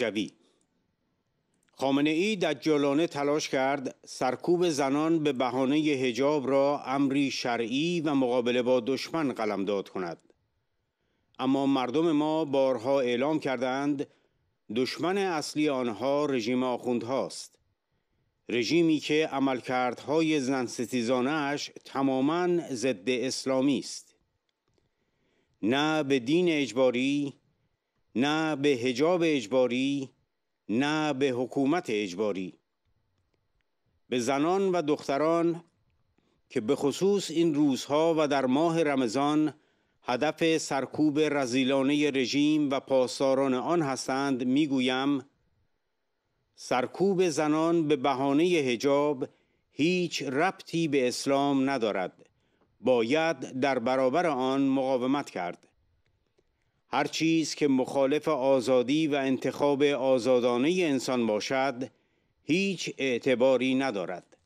جوی خامنه ای جلانه تلاش کرد سرکوب زنان به بهانه هجاب را امری شرعی و مقابله با دشمن قلمداد کند اما مردم ما بارها اعلام کردند دشمن اصلی آنها رژیم آخوندهاست رژیمی که عملکردهای ستیزانش تماما ضد اسلامی است نه به دین اجباری نه به حجاب اجباری نه به حکومت اجباری به زنان و دختران که به خصوص این روزها و در ماه رمضان هدف سرکوب رزیلانه رژیم و پاسداران آن هستند میگویم سرکوب زنان به بهانه حجاب هیچ ربطی به اسلام ندارد باید در برابر آن مقاومت کرد هر چیز که مخالف آزادی و انتخاب آزادانه انسان باشد هیچ اعتباری ندارد